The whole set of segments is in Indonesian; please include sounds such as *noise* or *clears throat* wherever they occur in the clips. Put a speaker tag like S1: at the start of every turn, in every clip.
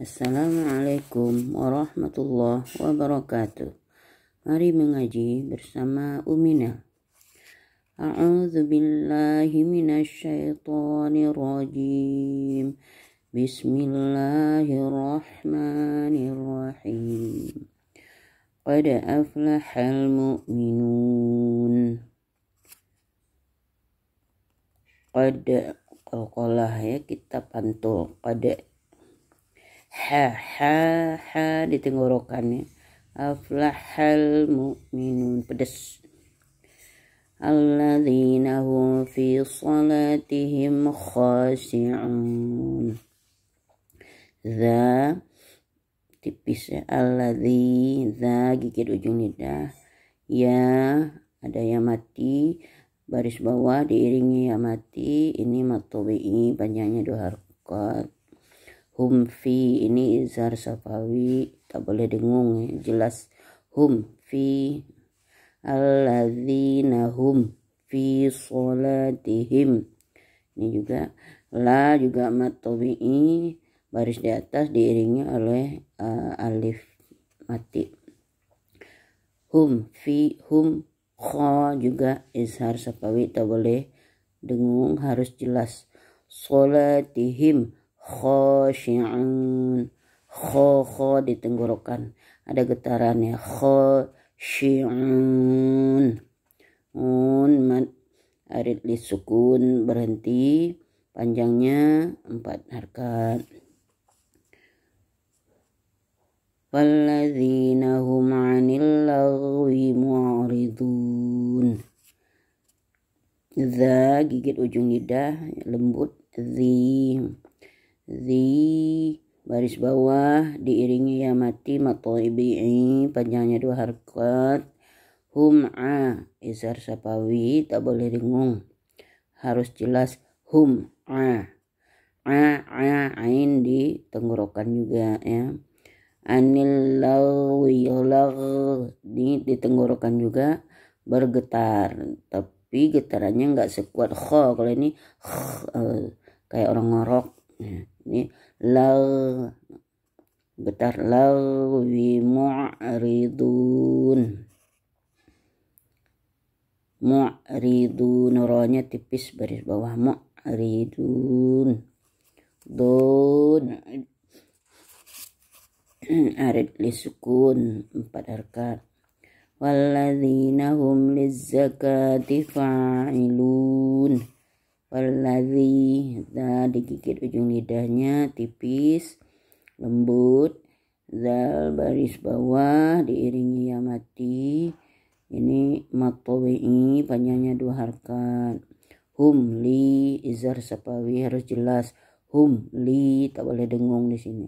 S1: Assalamualaikum warahmatullahi wabarakatuh. Mari mengaji bersama Umina. A'udzu billahi minasyaitonir rajim. Bismillahirrahmanirrahim. Qad aflahal mu'minun. Qad qalqalah ya kita pantul. Qad ha ha ha di tenggorokannya aflahal mu'minun pedes alladzina hum fi salatihim khashi'un za tipis ya alladzi za gigit ujung lidah ya ada yang mati baris bawah diiringi ya mati ini ini panjangnya dua harokat hum fi ini izhar safawi tak boleh dengung ya. jelas hum fi alladzina hum fi sholatihim ini juga la juga mat ini baris di atas diiringi oleh uh, alif mati hum fi hum kho juga izhar eh, sapawi tak boleh dengung harus jelas sholatihim khoshi'un kho kho di tenggorokan ada getarannya khoshi'un un mad arid li sukun berhenti panjangnya empat harkat Walladzina hum 'anil lagwi mu'ridun Za gigit ujung lidah lembut zim zi baris bawah diiringi ya mati ini panjangnya dua harkat a isar sapawi tak boleh ringung harus jelas hum'a a a a ain di tenggorokan juga ya anil di di tenggorokan juga bergetar tapi getarannya nggak sekuat kho kalau ini kh, eh, kayak orang ngorok ya ini la getar wi mu'ridun mu'ridun ronya tipis baris bawah mu'ridun dun *clears throat* arid lisukun empat harkat walladzina hum lizzakati fa'ilun Waladhi nah, digigit ujung lidahnya tipis, lembut. Zal baris bawah diiringi yang mati. Ini matowi panjangnya dua harkat. Hum li izar sapawi harus jelas. Hum li tak boleh dengung di sini.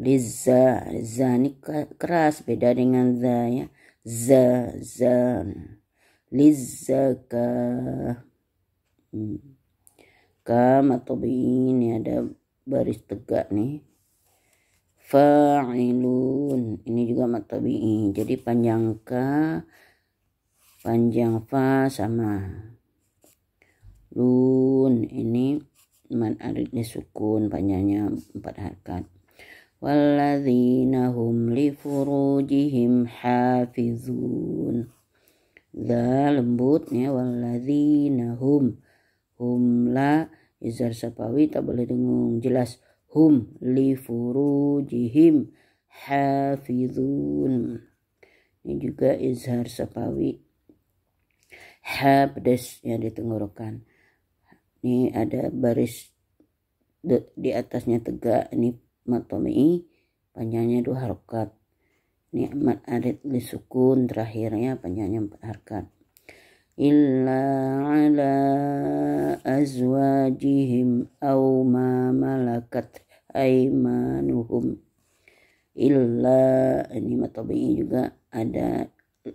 S1: Liza, za ini keras beda dengan za ya. Za, za. ke hmm. kam atau ini ada baris tegak nih fa'ilun ini juga matabi'i jadi panjang ka panjang fa sama lun ini man aridnya sukun panjangnya empat harkat walladzina hum li furujihim hafizun Zal lembutnya walladzina hum hum la izar sapawi tak boleh dengung jelas hum li furujihim hafizun ini juga izhar sapawi have yang ya ditenggorokan ini ada baris di atasnya tegak ini matomi panjangnya dua harokat ini amat arit lisukun terakhirnya panjangnya empat harokat إلا على أزواجهم أو ما ملكت أيمانهم إلا ini matobinya juga ada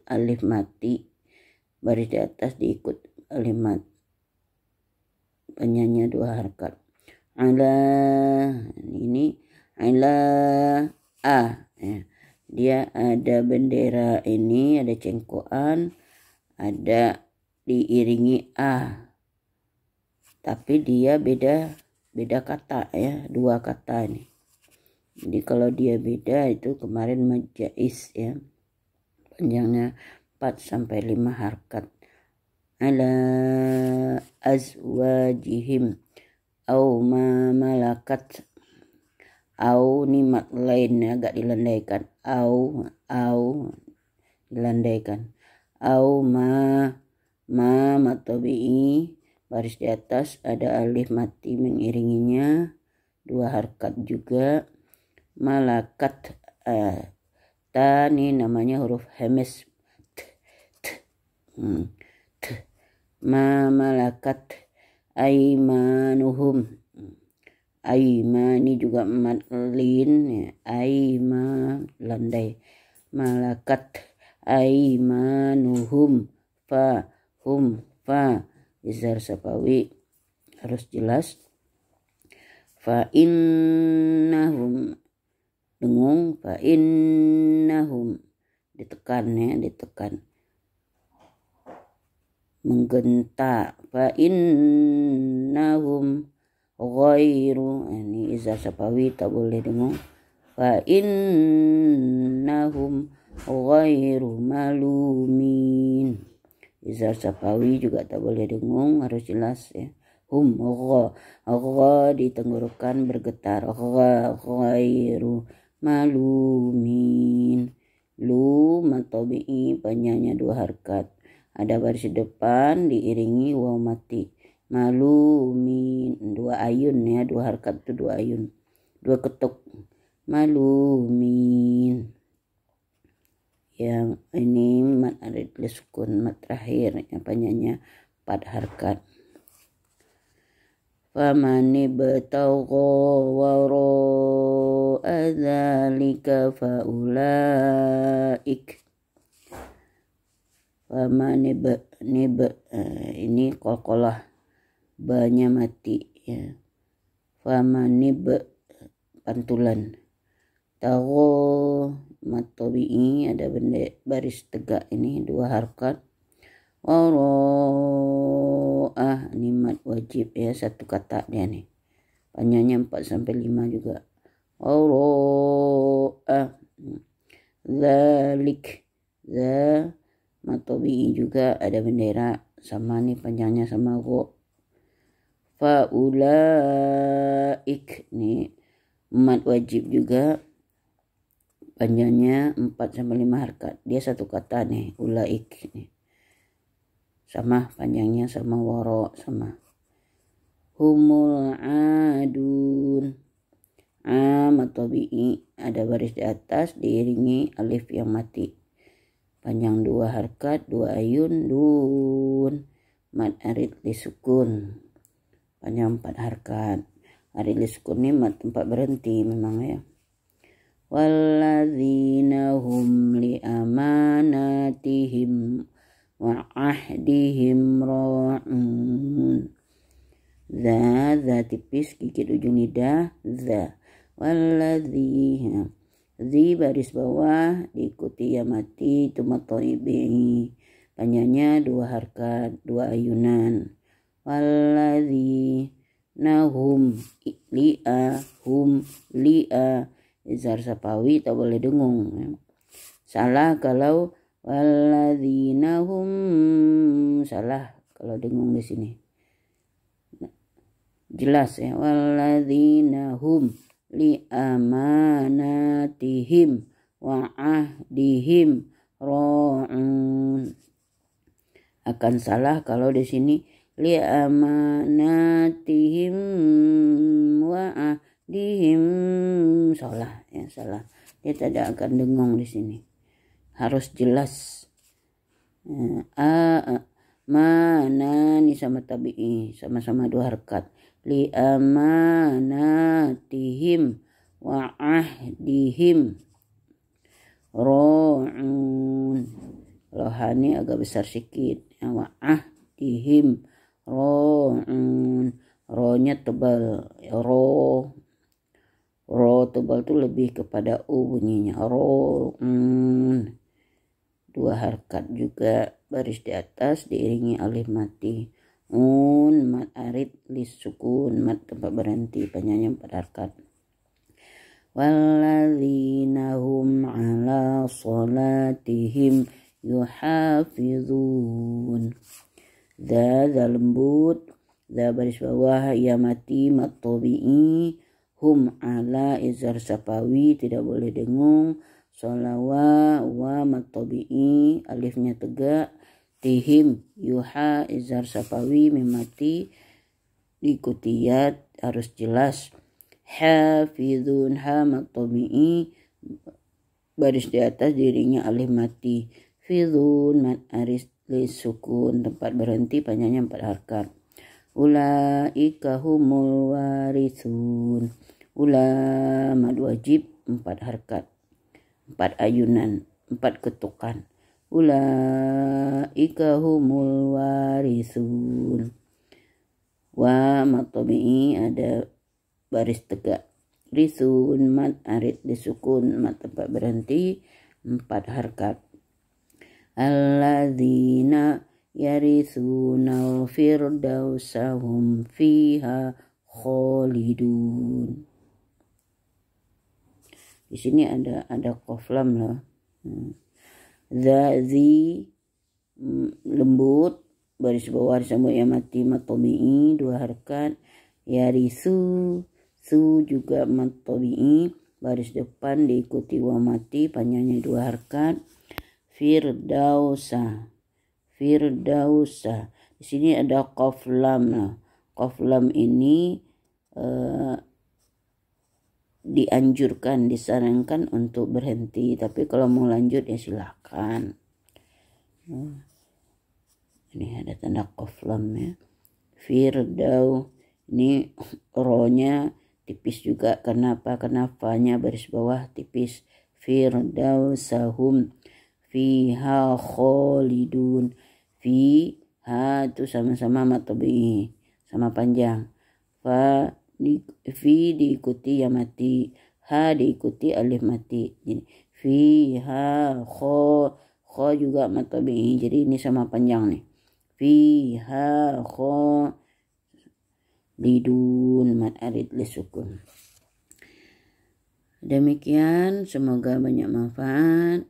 S1: alif mati baris di atas diikut alif mat penyanyi dua harkat ala ini ala a ya. dia ada bendera ini ada cengkoan ada diiringi a tapi dia beda beda kata ya dua kata ini jadi kalau dia beda itu kemarin majais ya panjangnya 4 sampai 5 harkat ala azwajihim au ma malakat au nikmat lainnya agak dilandaikan au au dilandaikan au ma ma matobi'i baris di atas ada alif mati mengiringinya dua harkat juga malakat uh, ta namanya huruf hemes t, t, hmm, t. ma malakat aimanuhum hmm, aima ini juga mat lin ya, aima landai malakat aimanuhum fa kum fa izhar sapawi harus jelas fa innahum dengung fa innahum ditekan ya ditekan menggenta fa innahum ghairu eh, ini izhar sapawi tak boleh dengung fa innahum ghairu malumin Izar Sapawi juga tak boleh dengung harus jelas ya hum gha gha ditenggorokan bergetar bergetar gha airu malumin lu matobi'i panjangnya dua harkat ada baris depan diiringi wau mati malumin dua ayun ya dua harkat itu dua ayun dua ketuk malumin yang ini mat arid tulis sukun mat terakhir panjangnya empat harkat famani betauko waro adzalika faulaik famani be eh, ini be uh, ini kokolah banya mati ya famani be eh, pantulan tahu tobi ini ada benda baris tegak ini dua harkat waro'ah ini mat wajib ya satu kata dia nih panjangnya empat sampai lima juga waro'ah zalik za mad tabi'i juga ada bendera sama nih panjangnya sama go faulaik nih mat wajib juga panjangnya 4 sampai 5 harkat dia satu kata nih ulaik nih sama panjangnya sama waro sama humul adun am atau bi'i ada baris di atas diiringi alif yang mati panjang dua harkat dua ayun dun mat arid disukun panjang empat harkat arid disukun ini mad tempat berhenti memang ya والذين هم لأماناتهم وعهدهم راعون ذا ذا tipis gigit ujung lidah ذا والذين ذي baris bawah diikuti ya mati tumatoibi panjangnya dua harkat dua ayunan waladhi nahum li'a hum Izar sapawi tak boleh dengung. Salah kalau Waladinahum salah kalau dengung di sini. Jelas ya Waladinahum li amanatihim wa ahdihim ra'un. Akan salah kalau di sini li amanatihim wa ahdihim dihim salah ya salah dia tidak akan dengung di sini harus jelas eh, a mana nih sama tabi'i sama-sama dua harkat li amanatihim wa ahdihim ro'un rohani agak besar sedikit wa ahdihim ro'un ro-nya tebal ro ro tebal tuh lebih kepada u bunyinya ro mm. dua harkat juga baris di atas diiringi alif mati un mat arid lis sukun mat tempat berhenti panjangnya empat harkat waladhinahum ala salatihim yuhafizun za za lembut za baris bawah ya mati mat tobi'i hum ala izar sapawi tidak boleh dengung solawa wa matobi'i alifnya tegak tihim yuha izar sapawi memati dikutiyat harus jelas hafidhun ha matobi'i baris di atas dirinya alif mati fidhun mat aris sukun tempat berhenti panjangnya empat harkat Ula ika humul warisun mad wajib empat harkat empat ayunan empat ketukan Ula ika humul warisun wa matobi'i ada baris tegak risun mat arit disukun mat tempat berhenti empat harkat alladzina يرثون الفردوس هم فيها خالدون di sini ada ada koflam loh hmm. zazi hmm, lembut baris bawah sama ya mati matobi'i dua harkat yarisu su juga matobi'i baris depan diikuti wa mati panjangnya dua harkat firdausa firdausa. Di sini ada koflam. Nah, koflam ini eh, dianjurkan, disarankan untuk berhenti. Tapi kalau mau lanjut ya silahkan. Nah, ini ada tanda koflam ya. Firdau ini ronya tipis juga kenapa kenapanya baris bawah tipis firdausahum fiha khalidun fi ha itu sama-sama matobi sama panjang fa di, fi diikuti ya mati ha diikuti alif mati jadi fi ha kho kho juga matobi jadi ini sama panjang nih fi ha kho lidun mat arid lesukun. demikian semoga banyak manfaat